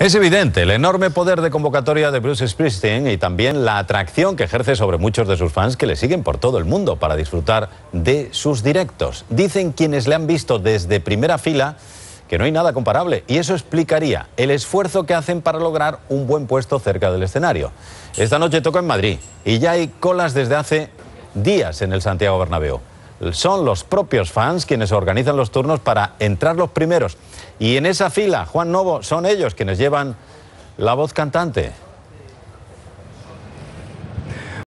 Es evidente el enorme poder de convocatoria de Bruce Springsteen y también la atracción que ejerce sobre muchos de sus fans que le siguen por todo el mundo para disfrutar de sus directos. Dicen quienes le han visto desde primera fila que no hay nada comparable y eso explicaría el esfuerzo que hacen para lograr un buen puesto cerca del escenario. Esta noche toca en Madrid y ya hay colas desde hace días en el Santiago Bernabéu son los propios fans quienes organizan los turnos para entrar los primeros. Y en esa fila, Juan Novo, son ellos quienes llevan la voz cantante.